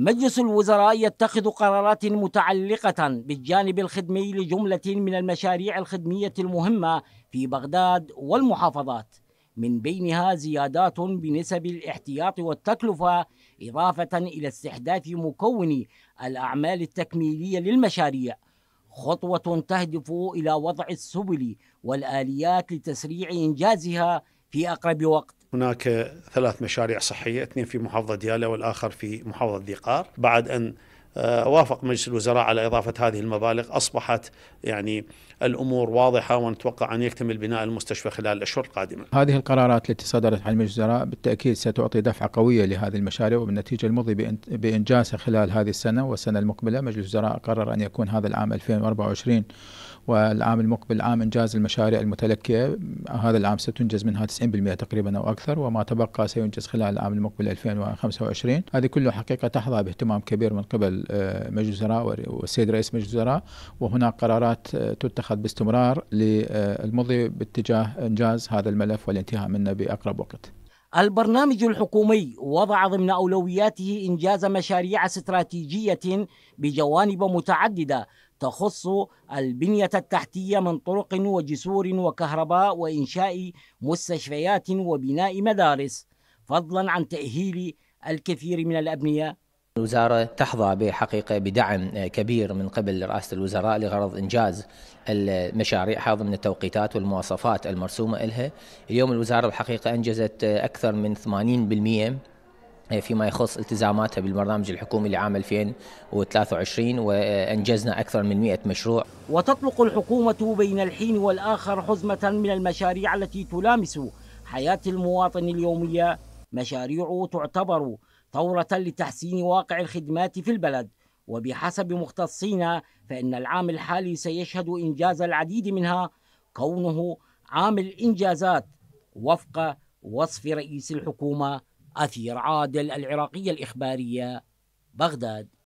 مجلس الوزراء يتخذ قرارات متعلقة بالجانب الخدمي لجملة من المشاريع الخدمية المهمة في بغداد والمحافظات من بينها زيادات بنسب الاحتياط والتكلفة إضافة إلى استحداث مكون الأعمال التكميلية للمشاريع خطوة تهدف إلى وضع السبل والآليات لتسريع إنجازها في أقرب وقت هناك ثلاث مشاريع صحية اثنين في محافظة ديالى والآخر في محافظة ذيقار بعد أن آه، وافق مجلس الوزراء على إضافة هذه المبالغ أصبحت يعني الأمور واضحة ونتوقع أن يكتمل بناء المستشفى خلال الأشهر القادمة هذه القرارات التي صدرت عن مجلس الوزراء بالتأكيد ستعطي دفعة قوية لهذه المشاريع وبالنتيجة المضي بإنجازها خلال هذه السنة والسنة المقبلة مجلس الوزراء قرر أن يكون هذا العام 2024 والعام المقبل عام انجاز المشاريع المتلكيه هذا العام ستنجز منها 90% تقريبا او اكثر وما تبقى سينجز خلال العام المقبل 2025 هذه كله حقيقه تحظى باهتمام كبير من قبل آه، مجلس الوزراء والسيد رئيس مجلس الوزراء وهناك قرارات آه، تتخذ باستمرار للمضي باتجاه انجاز هذا الملف والانتهاء منه باقرب وقت. البرنامج الحكومي وضع ضمن اولوياته انجاز مشاريع استراتيجيه بجوانب متعدده تخص البنية التحتية من طرق وجسور وكهرباء وإنشاء مستشفيات وبناء مدارس فضلا عن تأهيل الكثير من الأبنية الوزارة تحظى بحقيقة بدعم كبير من قبل رئاسة الوزراء لغرض إنجاز هذا ضمن التوقيتات والمواصفات المرسومة لها اليوم الوزارة الحقيقة أنجزت أكثر من 80% إيه، فيما يخص التزاماتها بالبرنامج الحكومي لعام 2023 وانجزنا اكثر من 100 مشروع. وتطلق الحكومه بين الحين والاخر حزمه من المشاريع التي تلامس حياه المواطن اليوميه، مشاريع تعتبر ثوره لتحسين واقع الخدمات في البلد، وبحسب مختصين فان العام الحالي سيشهد انجاز العديد منها كونه عام الانجازات وفق وصف رئيس الحكومه أثير عادل العراقية الإخبارية بغداد